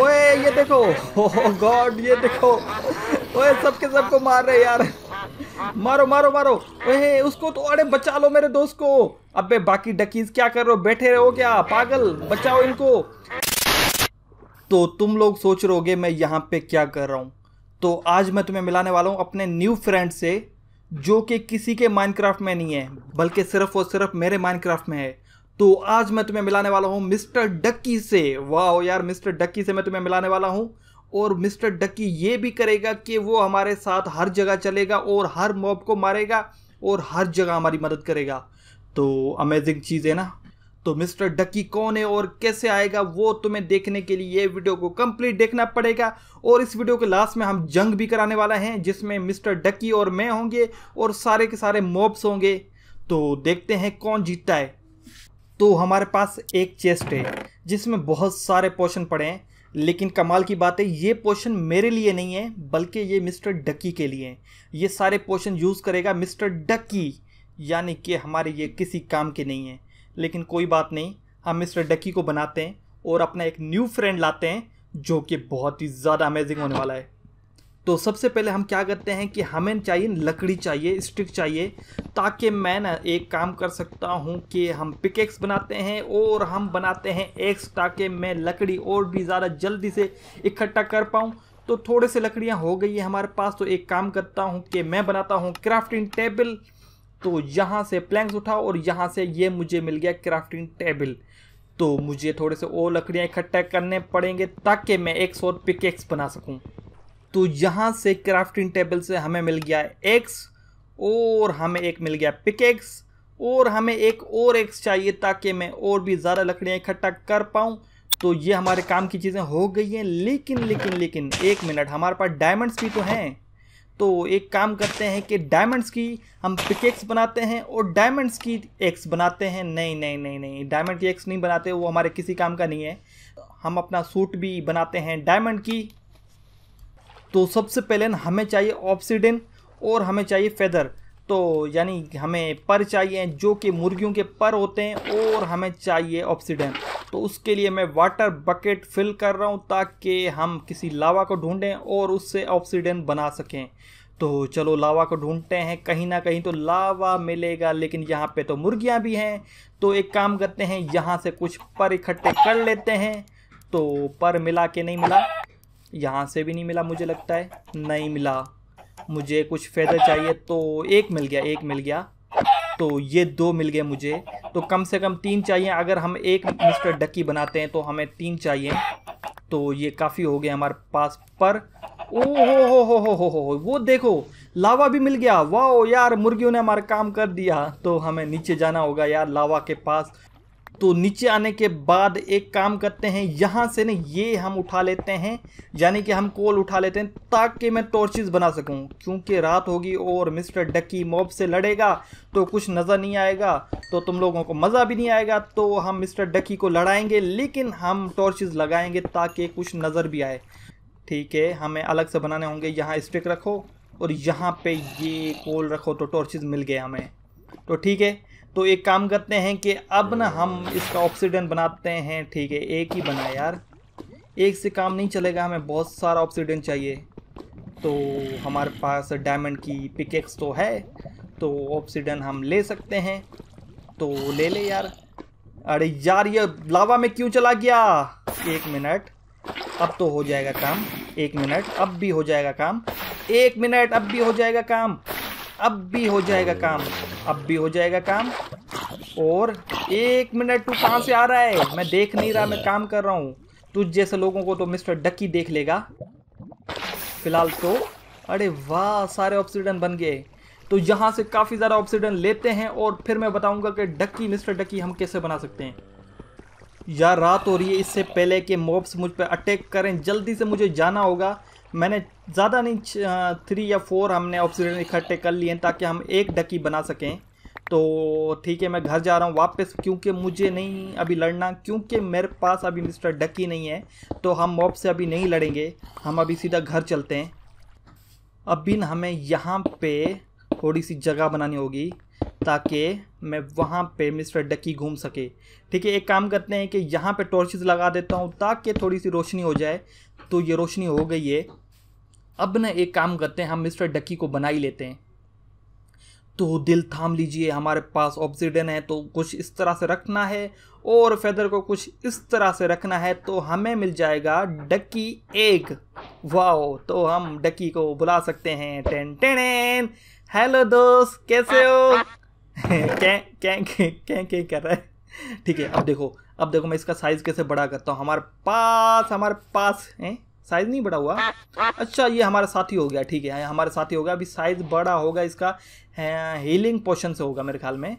ओए ये देखो गॉड ये देखो ओए सबके सबको मार रहे यार मारो मारो मारो ओहे उसको तो अरे बचा लो मेरे दोस्त को अबे बाकी डकीज क्या कर रहे हो बैठे रहो क्या पागल बचाओ इनको तो तुम लोग सोच रहोगे मैं यहाँ पे क्या कर रहा हूँ तो आज मैं तुम्हें मिलाने वाला हूँ अपने न्यू फ्रेंड से जो कि किसी के माइनक्राफ्ट में नहीं है बल्कि सिर्फ और सिर्फ मेरे माइनक्राफ्ट में है तो आज मैं तुम्हें मिलाने वाला हूँ मिस्टर डक्की से वाह यार मिस्टर डक्की से मैं तुम्हें मिलाने वाला हूँ और मिस्टर डक्की ये भी करेगा कि वो हमारे साथ हर जगह चलेगा और हर मॉब को मारेगा और हर जगह हमारी मदद करेगा तो अमेजिंग चीज़ है ना तो मिस्टर डक्की कौन है और कैसे आएगा वो तुम्हें देखने के लिए ये वीडियो को कंप्लीट देखना पड़ेगा और इस वीडियो के लास्ट में हम जंग भी कराने वाला हैं जिसमें मिस्टर डक्की और मैं होंगे और सारे के सारे मॉब्स होंगे तो देखते हैं कौन जीतता है तो हमारे पास एक चेस्ट है जिसमें बहुत सारे पोशन पड़े हैं लेकिन कमाल की बात है ये पोशन मेरे लिए नहीं है बल्कि ये मिस्टर डकी के लिए ये सारे पोशन यूज़ करेगा मिस्टर डकी यानी कि हमारे ये किसी काम के नहीं है लेकिन कोई बात नहीं हम मिस्टर डकी को बनाते हैं और अपना एक न्यू फ्रेंड लाते हैं जो कि बहुत ही ज़्यादा अमेजिंग होने वाला है तो सबसे पहले हम क्या करते हैं कि हमें चाहिए लकड़ी चाहिए स्टिक चाहिए ताकि मैं ना एक काम कर सकता हूँ कि हम पिकेक्स बनाते हैं और हम बनाते हैं एक्स ताकि मैं लकड़ी और भी ज़्यादा जल्दी से इकट्ठा कर पाऊँ तो थोड़े से लकड़ियाँ हो गई है हमारे पास तो एक काम करता हूँ कि मैं बनाता हूँ क्राफ्टिंग टेबल तो यहाँ से प्लैंक्स उठाओ और यहाँ से ये मुझे मिल गया क्राफ्टिंग टेबल तो मुझे थोड़े से और लकड़ियाँ इकट्ठा करने पड़ेंगे ताकि मैं एक्स और पिकेक्स बना सकूँ तो यहाँ से क्राफ्टिंग टेबल से हमें मिल गया एक्स और हमें एक मिल गया पिक एक्स और हमें एक और एक्स चाहिए ताकि मैं और भी ज़्यादा लकड़ियाँ इकट्ठा कर पाऊँ तो ये हमारे काम की चीज़ें हो गई हैं लेकिन लेकिन लेकिन एक मिनट हमारे पास डायमंड्स भी तो हैं तो एक काम करते हैं कि डायमंड्स की हम पिकेक्स बनाते हैं और डायमंड्स की एक्स बनाते हैं नहीं नहीं नहीं नहीं डायमंड की एक्स नहीं बनाते वो हमारे किसी काम का नहीं है हम अपना सूट भी बनाते हैं डायमंड की तो सबसे पहले न हमें चाहिए ऑप्सीडन और हमें चाहिए फेदर तो यानी हमें पर चाहिए जो कि मुर्गियों के पर होते हैं और हमें चाहिए ऑक्सीडन तो उसके लिए मैं वाटर बकेट फिल कर रहा हूँ ताकि हम किसी लावा को ढूंढें और उससे ऑक्सीडन बना सकें तो चलो लावा को ढूंढते हैं कहीं ना कहीं तो लावा मिलेगा लेकिन यहाँ पे तो मुर्गियाँ भी हैं तो एक काम करते हैं यहाँ से कुछ पर इकट्ठे कर लेते हैं तो पर मिला के नहीं मिला यहाँ से भी नहीं मिला मुझे लगता है नहीं मिला मुझे कुछ फेदर चाहिए तो एक मिल गया एक मिल गया तो ये दो मिल गए मुझे तो कम से कम तीन चाहिए अगर हम एक मिस्टर डक्की बनाते हैं तो हमें तीन चाहिए तो ये काफ़ी हो गया हमारे पास पर ओ हो हो हो हो हो हो वो देखो लावा भी मिल गया वाह यार मुर्गियों ने हमारा काम कर दिया तो हमें नीचे जाना होगा यार लावा के पास तो नीचे आने के बाद एक काम करते हैं यहाँ से ना ये हम उठा लेते हैं यानी कि हम कोल उठा लेते हैं ताकि मैं टॉर्चेस बना सकूँ क्योंकि रात होगी और मिस्टर डकी मॉब से लड़ेगा तो कुछ नज़र नहीं आएगा तो तुम लोगों को मज़ा भी नहीं आएगा तो हम मिस्टर डकी को लड़ाएंगे लेकिन हम टॉर्चेस लगाएंगे ताकि कुछ नज़र भी आए ठीक है हमें अलग से बनाने होंगे यहाँ स्टिक रखो और यहाँ पर ये कोल रखो तो टॉर्चेज मिल गए हमें तो ठीक है तो एक काम करते हैं कि अब ना हम इसका ऑक्सीडन बनाते हैं ठीक है एक ही बना यार एक से काम नहीं चलेगा हमें बहुत सारा ऑक्सीडन चाहिए तो हमारे पास डायमंड की पिकेक्स तो है तो ऑक्सीडन हम ले सकते हैं तो ले ले यार अरे यार ये लावा में क्यों चला गया एक मिनट अब तो हो जाएगा काम एक मिनट अब भी हो जाएगा काम एक मिनट अब भी हो जाएगा काम अब भी हो जाएगा काम अब भी हो जाएगा काम और एक मिनट तू कहाँ से आ रहा है मैं देख नहीं रहा मैं काम कर रहा हूँ तुझ जैसे लोगों को तो मिस्टर डकी देख लेगा फिलहाल तो अरे वाह सारे ऑप्सीडन बन गए तो यहाँ से काफ़ी ज़्यादा ऑप्सीडन लेते हैं और फिर मैं बताऊँगा कि डक्की मिस्टर डक्की हम कैसे बना सकते हैं यार रात हो रही है इससे पहले कि मॉब्स मुझ पर अटैक करें जल्दी से मुझे जाना होगा मैंने ज़्यादा नहीं थ्री या फोर हमने ऑक्सीजन इकट्ठे कर लिए ताकि हम एक डकी बना सकें तो ठीक है मैं घर जा रहा हूँ वापस क्योंकि मुझे नहीं अभी लड़ना क्योंकि मेरे पास अभी मिस्टर डकी नहीं है तो हम मॉब से अभी नहीं लड़ेंगे हम अभी सीधा घर चलते हैं अभी न हमें यहाँ पे थोड़ी सी जगह बनानी होगी ताकि मैं वहाँ पे मिस्टर डकी घूम सके ठीक है एक काम करते हैं कि यहाँ पे टॉर्चेस लगा देता हूँ ताकि थोड़ी सी रोशनी हो जाए तो ये रोशनी हो गई है अब ना एक काम करते हैं हम मिस्टर डक्की को बना ही लेते हैं तो दिल थाम लीजिए हमारे पास ऑब्सिडन है तो कुछ इस तरह से रखना है और फेदर को कुछ इस तरह से रखना है तो हमें मिल जाएगा डक्की एक वाओ तो हम डक्की को बुला सकते हैं टेन टेन हेलो दोस्त कैसे हो कै कै कै कै कर रहा है ठीक है अब देखो अब देखो मैं इसका साइज़ कैसे बड़ा करता हूँ हमारे पास हमारे पास हैं साइज नहीं बड़ा हुआ अच्छा ये हमारा साथी हो गया ठीक है हमारा साथी होगा अभी साइज बड़ा होगा इसका हीलिंग पोशन से होगा मेरे ख्याल में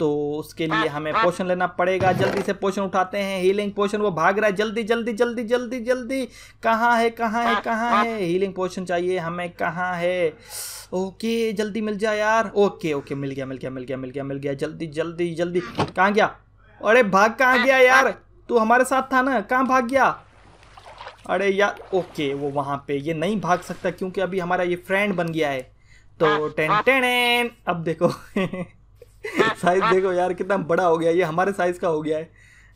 तो उसके लिए हमें पोशन लेना पड़ेगा जल्दी से पोशन उठाते हैं हीलिंग पोशन वो भाग रहा है जल्दी जल्दी जल्दी जल्दी जल्दी कहाँ है कहाँ है कहाँ है हीलिंग पोशन चाहिए हमें कहाँ है ओके जल्दी मिल जाए यार ओके ओके मिल गया मिल गया मिल गया मिल गया मिल गया जल्दी जल्दी जल्दी कहाँ गया अरे भाग कहाँ गया यार तू हमारे साथ था ना कहाँ भाग गया अरे यार ओके वो वहाँ पे ये नहीं भाग सकता क्योंकि अभी हमारा ये फ्रेंड बन गया है तो टेन टेन अब देखो साइज देखो यार कितना बड़ा हो गया ये हमारे साइज का हो गया है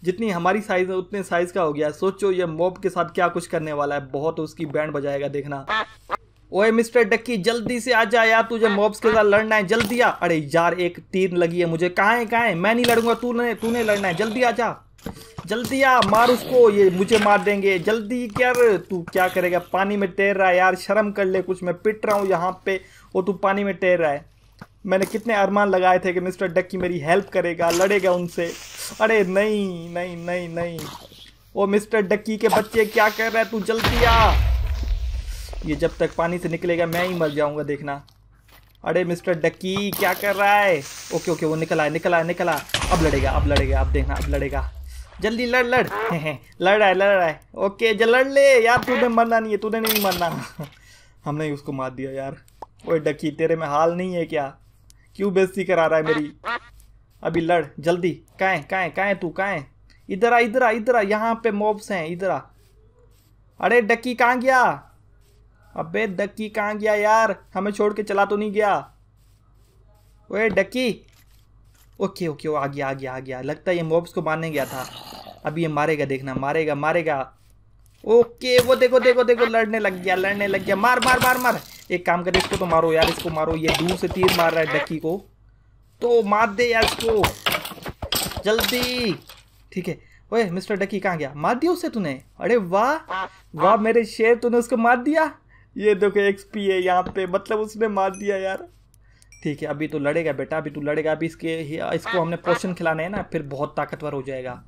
जितनी हमारी साइज है उतने साइज का हो गया सोचो ये मॉब के साथ क्या कुछ करने वाला है बहुत उसकी बैंड बजाएगा देखना ओए मिस्टर डक्की जल्दी से आ जा यार तुझे मॉब्स के साथ लड़ना है जल्दी आ अरे यार एक तीर लगी है मुझे कहाँ है कहा है मैं नहीं लड़ूंगा तू तूने लड़ना है जल्दी आ जा जल्दी आ मार उसको ये मुझे मार देंगे जल्दी क्या तू क्या करेगा पानी में तैर रहा है यार शर्म कर ले कुछ मैं पिट रहा हूँ यहाँ पे वो तू पानी में तैर रहा है मैंने कितने अरमान लगाए थे कि मिस्टर डक्की मेरी हेल्प करेगा लड़ेगा उनसे अरे नहीं नहीं नहीं नहीं वो मिस्टर डक्की के बच्चे क्या कर रहा है तू जल्दी आ ये जब तक पानी से निकलेगा मैं ही मर जाऊंगा देखना अरे मिस्टर डक्की क्या कर रहा है ओके ओके वो निकला है निकला है निकला अब लड़ेगा अब लड़ेगा अब देखना अब लड़ेगा जल्दी लड़ लड़ लड़ रहा है लड़ रहा है ओके जल लड़ ले यार तूने मरना नहीं है तूने नहीं मरना हमने उसको मार दिया यार ओए डकी तेरे में हाल नहीं है क्या क्यों बेजती करा रहा है मेरी अभी लड़ जल्दी काएँ काएँ काएँ तू का इधर आ इधर आ इधर आ यहाँ पे मॉब्स हैं इधर आ अरे डक्की कहाँ गया अबे डक्की कहाँ गया यार हमें छोड़ के चला तो नहीं गया ओए डक्की ओके ओके वो आ गया आ गया आ गया लगता है ये मॉब्स को मारने गया था अभी ये मारेगा देखना मारेगा मारेगा ओके वो देखो देखो देखो लड़ने लग गया लड़ने लग गया मार मार मार मार एक काम कर इसको तो मारो यार इसको मारो ये दूर से तीर मार रहा है डक्की को तो मार दे यार इसको जल्दी ठीक है ओए मिस्टर डकी कहाँ गया मार दिया उसे तूने अरे वाह वाह मेरे शेर तूने उसको मार दिया ये देखो एक्सपी है यहाँ पे मतलब उसने मार दिया यार ठीक है अभी तो लड़ेगा बेटा अभी तू तो लड़ेगा अभी इसके इसको हमने पोषण खिलाना है ना फिर बहुत ताकतवर हो जाएगा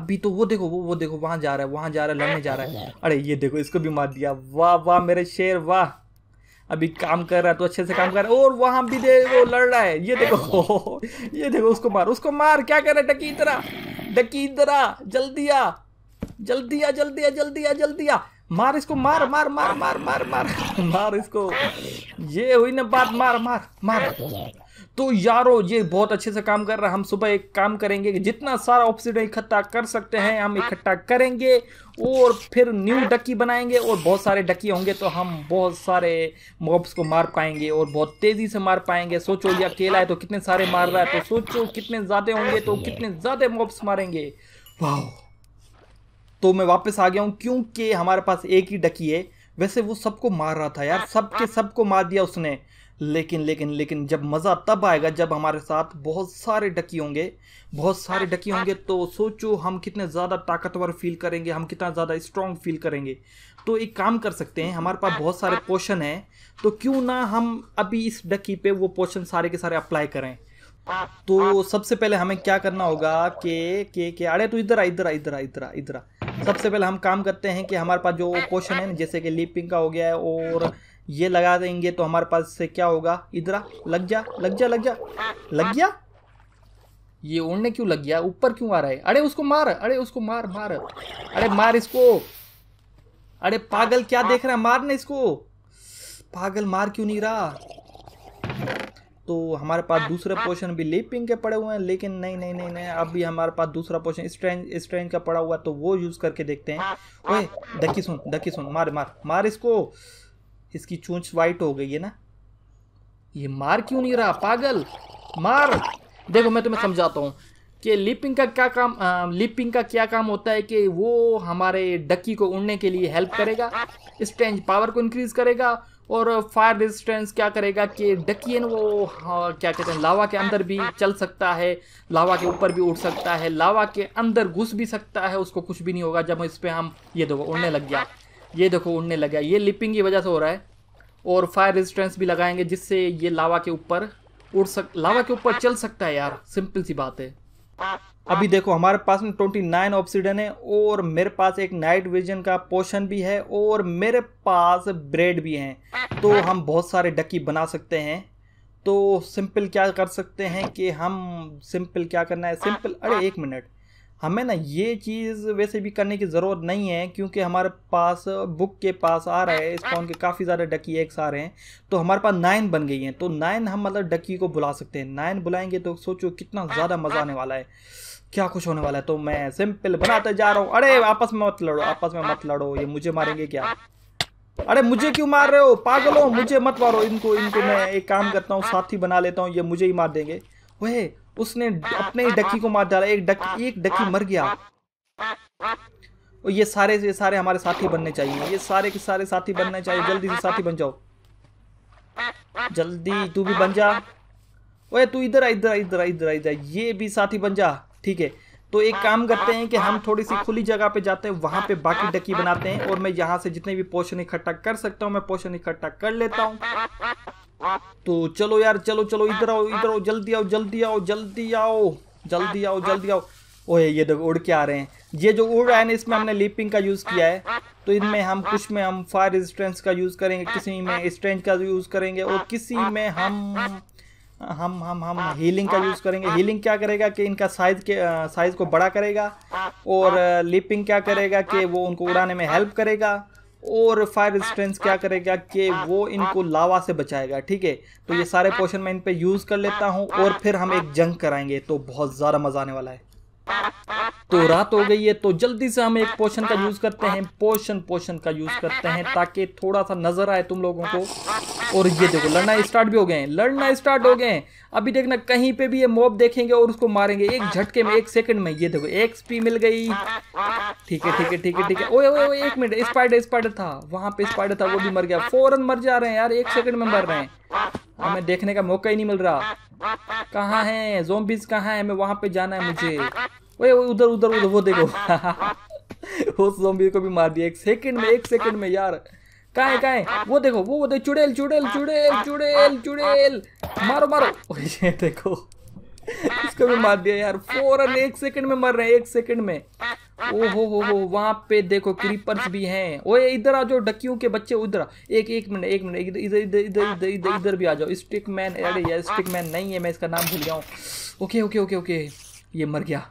अभी तो वो देखो वो वो देखो वहाँ जा रहा है वहाँ जा रहा है लड़ने जा रहा है अरे ये देखो इसको भी मार दिया वाह वाह मेरे शेर वाह अभी काम कर रहा है तो अच्छे से काम कर रहा है और वहाँ भी दे वो लड़ रहा है ये देखो ये देखो उसको मार उसको मार क्या कर रहा है डकी इधरा डकी इधरा जल्दी आ जल्दी आ जल्दी आ जल्दी आ जल्दी आ मार इसको मार मार मार मार मार मार मार इसको ये हुई ना बात मार मार मार तो यारो ये बहुत अच्छे से काम कर रहा है हम सुबह एक काम करेंगे कि जितना सारा ऑप्सीडन इकट्ठा कर सकते हैं हम इकट्ठा करेंगे और फिर न्यू डक्की बनाएंगे और बहुत सारे डक्की होंगे तो हम बहुत सारे मॉब्स को मार पाएंगे और बहुत तेज़ी से मार पाएंगे सोचो ये अकेला है तो कितने सारे मार रहा है तो सोचो कितने ज़्यादा होंगे तो कितने ज़्यादा मॉब्स मारेंगे वाह तो मैं वापस आ गया हूँ क्योंकि हमारे पास एक ही डकी है वैसे वो सबको मार रहा था यार सबके सबको मार दिया उसने लेकिन लेकिन लेकिन जब मज़ा तब आएगा जब हमारे साथ बहुत सारे डकी होंगे बहुत सारे डकी होंगे तो सोचो हम कितने ज़्यादा ताकतवर फील करेंगे हम कितना ज़्यादा स्ट्रॉन्ग फील करेंगे तो एक काम कर सकते हैं हमारे पास बहुत सारे पोशन हैं तो क्यों ना हम अभी इस डकी पे वो पोशन सारे के सारे अप्लाई करें तो सबसे पहले हमें क्या करना होगा कि के, के, के अरे तो इधर आ इधर आ इधर आ इधर आ इधर आ सबसे पहले हम काम करते हैं कि हमारे पास जो क्वेश्चन है जैसे कि लिपिंग का हो गया है और ये लगा देंगे तो हमारे पास से क्या होगा इधरा लग जा लग जा लग जा लग गया ये उड़ने क्यों लग गया ऊपर क्यों आ रहा है अरे उसको मार अरे उसको मार मार अरे मार इसको अरे पागल क्या देख रहा है मारने इसको पागल मार क्यों नहीं रहा तो हमारे पास दूसरे पोर्शन भी लीपिंग के पड़े हुए हैं लेकिन नहीं नहीं नहीं नहीं अभी हमारे पास दूसरा पोर्शन स्ट्रेंज स्ट्रेंज का पड़ा हुआ है तो वो यूज़ करके देखते हैं ओए धक्की सुन धक्की सुन मार मार मार इसको इसकी चूंच वाइट हो गई है ना ये मार क्यों नहीं रहा पागल मार देखो मैं तुम्हें समझाता हूँ कि लिपिंग का क्या काम लिपिंग का क्या काम होता है कि वो हमारे डक्की को उड़ने के लिए हेल्प करेगा स्ट्रेंज पावर को इंक्रीज करेगा और फायर रेजिस्टेंस क्या करेगा कि डकियन वो हाँ, क्या कहते हैं लावा के अंदर भी चल सकता है लावा के ऊपर भी उठ सकता है लावा के अंदर घुस भी सकता है उसको कुछ भी नहीं होगा जब इस पर हम ये देखो उड़ने लग गया ये देखो उड़ने लग गया ये लिपिंग की वजह से हो रहा है और फायर रेजिस्टेंस भी लगाएंगे जिससे ये लावा के ऊपर उड़ सक लावा के ऊपर चल सकता है यार सिंपल सी बात है अभी देखो हमारे पास में ट्वेंटी नाइन ऑप्सीडन है और मेरे पास एक नाइट विजन का पोशन भी है और मेरे पास ब्रेड भी हैं तो हम बहुत सारे डक्की बना सकते हैं तो सिंपल क्या कर सकते हैं कि हम सिंपल क्या करना है सिंपल अरे एक मिनट हमें ना ये चीज़ वैसे भी करने की ज़रूरत नहीं है क्योंकि हमारे पास बुक के पास आ रहा है स्पॉन के काफ़ी ज़्यादा डक्की एक आ रहे हैं तो हमारे पास नाइन बन गई हैं तो नाइन हम मतलब डक्की को बुला सकते हैं नाइन बुलाएंगे तो सोचो कितना ज़्यादा मज़ा आने वाला है क्या कुछ होने वाला है तो मैं सिंपल बनाते जा रहा हूँ अरे आपस में मत लड़ो आपस में मत लड़ो ये मुझे मारेंगे क्या अरे मुझे क्यों मार रहे हो पागल हो मुझे मत मारो इनको इनको मैं एक काम करता हूँ साथी बना लेता हूँ ये मुझे ही मार देंगे वह उसने अपने ही डक्की को मार डाला एक डक्की एक डक्की मर गया और ये सारे ये सारे हमारे साथी बनने चाहिए ये सारे के सारे साथी बनने चाहिए जल्दी से साथी बन जाओ जल्दी तू भी बन जा ओए तू इधर आ इधर इधर इधर आ इधर ये भी साथी बन जा ठीक है तो एक हाँ, काम करते हाँ, हैं कि हम हाँ, थोड़ी सी खुली जगह पे जाते हैं वहाँ पे बाकी डकी बनाते हैं और मैं यहाँ से जितने भी पोषण इकट्ठा कर सकता हूँ मैं पोषण इकट्ठा कर लेता हूँ तो चलो यार चलो चलो इधर आओ इधर आओ जल्दी आओ जल्दी आओ जल्दी आओ जल्दी आओ जल्दी आओ ओ ये देखो उड़ के आ रहे हैं ये जो उड़ रहा है ना इसमें हमने लिपिंग का यूज़ किया है तो इनमें हम कुछ में हम फायर रेजिस्टेंस का यूज़ करेंगे किसी में स्ट्रेंथ का यूज़ करेंगे और किसी में हम हम हम हम हीलिंग हाँ। का यूज़ हाँ। करेंगे हीलिंग हाँ। क्या करेगा कि इनका साइज के साइज़ को बड़ा करेगा और लिपिंग क्या करेगा कि वो उनको उड़ाने में हेल्प करेगा और फायर स्ट्रेंथ क्या करेगा कि वो इनको लावा से बचाएगा ठीक है तो ये सारे पोशन मैं इन पर यूज़ कर लेता हूँ और फिर हम एक जंग कराएंगे तो बहुत ज़्यादा मज़ा आने वाला है तो रात हो गई है तो जल्दी से हम एक पोशन का यूज़ करते हैं पोशन पोशन का यूज़ करते हैं ताकि थोड़ा सा नज़र आए तुम लोगों को और ये देखो लड़ना स्टार्ट भी हो गए हैं लड़ना स्टार्ट हो गए हैं अभी देखना कहीं पे भी ये मोब देखेंगे और उसको मारेंगे एक झटके में एक सेकंड में ये देखो एक्सपी मिल गई ठीक है ठीक है ठीक है ठीक है ओए ओए एक मिनट स्पाइडर स्पाइडर था वहां पे स्पाइडर था वो भी मर गया फ़ौरन मर जा रहे हैं यार एक सेकंड में मर रहे हैं हमें देखने का मौका ही नहीं मिल रहा कहाँ है जोम्बिस कहाँ है हमें वहाँ पे जाना है मुझे ओए उधर उधर उधर वो देखो उस जोम्बिस को भी मार दिया एक सेकंड में एक सेकंड में यार कहा है कहा है वो देखो वो देखो चुड़ैल चुड़ैल चुड़ैल चुड़ैल चुड़ैल मारो मारो ये देखो इसको भी मार दिया यार फोरन एक सेकंड में मर रहे हैं एक सेकंड में ओ हो हो हो वहाँ पे देखो क्रीपर्स भी हैं ओए इधर आ जाओ डकियों के बच्चे उधर एक एक मिनट एक मिनट इधर इधर इधर इधर इधर इधर भी आ जाओ स्टिक मैन अरे यार स्टिक मैन नहीं है मैं इसका नाम भूल गया हूँ ओके ओके ओके ओके ये मर गया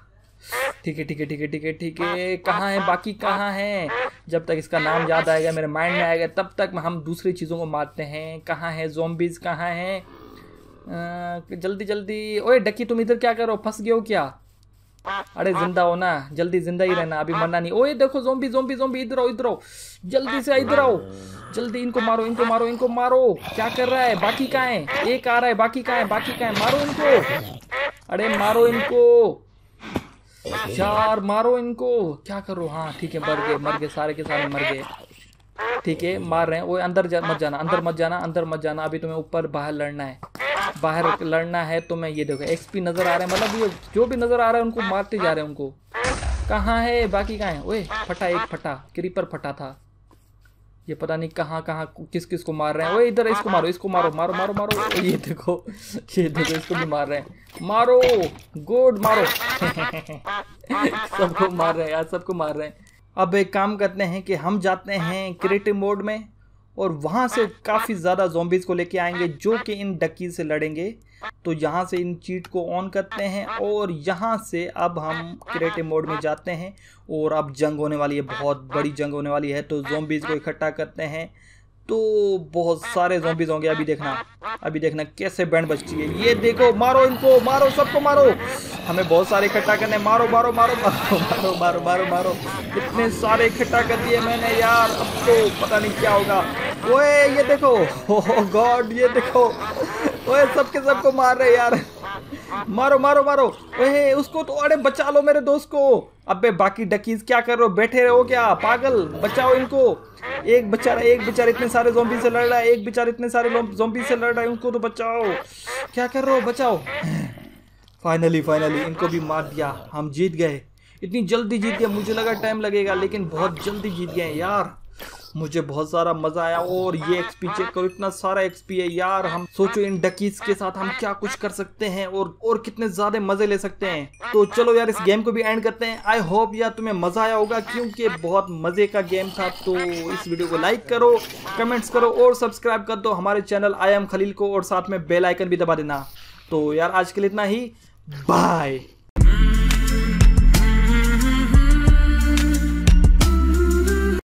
ठीक है ठीक है ठीक है ठीक है ठीक है कहाँ है बाकी कहाँ हैं जब तक इसका नाम याद आएगा मेरे माइंड में आएगा तब तक हम दूसरी चीज़ों को मारते हैं कहाँ है जोम्बिज कहाँ हैं जल्दी जल्दी ओए डकी तुम इधर क्या करो फंस गए हो क्या अरे जिंदा हो ना जल्दी जिंदा ही रहना अभी मरना नहीं ओए देखो जोम्बी जोम्बी जोम्बी इधर आओ इधर आओ जल्दी से इधर आओ जल्दी इनको मारो इनको मारो इनको मारो क्या कर रहा है बाकी का है एक आ रहा है बाकी का है बाकी का है मारो इनको अरे मारो इनको यार मारो इनको क्या करो हाँ ठीक है मर गए मर गए सारे के सारे मर गए ठीक है मार रहे हैं वो अंदर जा, मत जाना अंदर मत जाना अंदर मत जाना अभी तुम्हें ऊपर बाहर लड़ना है बाहर लड़ना है तो मैं ये देखो एक्सपी नज़र आ रहा है मतलब ये जो भी नज़र आ रहा है उनको मारते जा रहे हैं उनको कहाँ है बाकी कहाँ है ओए फटा एक फटा क्रीपर फटा था ये पता नहीं कहाँ कहाँ किस किस को मार रहे हैं ओए इधर इसको मारो इसको मारो मारो मारो मारो ये देखो ये देखो इसको भी मार रहे हैं मारो गोड मारो सबको मार रहे हैं यार सबको मार रहे हैं अब एक काम करते हैं कि हम जाते हैं क्रिएटिव मोड में और वहाँ से काफ़ी ज़्यादा जोम्बिस को लेके आएंगे जो कि इन डक्की से लड़ेंगे तो यहाँ से इन चीट को ऑन करते हैं और यहाँ से अब हम क्रिएटिव मोड में जाते हैं और अब जंग होने वाली है बहुत बड़ी जंग होने वाली है तो जोम्बिस को इकट्ठा करते हैं तो बहुत सारे जोम्बीज होंगे अभी देखना अभी देखना कैसे बैंड बजती है ये देखो मारो इनको मारो सबको मारो हमें बहुत सारे इकट्ठा करने मारो मारो मारो मारो मारो मारो मारो मारो इतने सारे इकट्ठा कर दिए मैंने यार अब तो पता नहीं क्या होगा ओए ये देखो गॉड oh ये देखो ओए सबके सबको मार रहे यार मारो मारो मारो ए, उसको तो अरे बचा लो मेरे दोस्त को अबे बाकी डकीज क्या कर रहे हो बैठे रहो क्या पागल बचाओ इनको एक बेचारा एक बेचारा इतने सारे जोम्बी से लड़ रहा है एक बेचारा इतने सारे जोम्बी से लड़ रहा है उनको तो बचाओ क्या कर रहे हो बचाओ फाइनली फाइनली इनको भी मार दिया हम जीत गए इतनी जल्दी जीत गया मुझे लगा टाइम लगेगा लेकिन बहुत जल्दी जीत गए यार मुझे बहुत सारा मजा आया और ये एक्सपी चेक करो इतना सारा एक्सपी है यार हम सोचो इन डकीज के साथ हम क्या कुछ कर सकते हैं और और कितने ज्यादा मजे ले सकते हैं तो चलो यार इस गेम को भी एंड करते हैं आई होप यार तुम्हें मजा आया होगा क्योंकि बहुत मजे का गेम था तो इस वीडियो को लाइक करो कमेंट्स करो और सब्सक्राइब कर दो हमारे चैनल आई एम खलील को और साथ में बेलाइकन भी दबा देना तो यार आज के लिए इतना ही बाय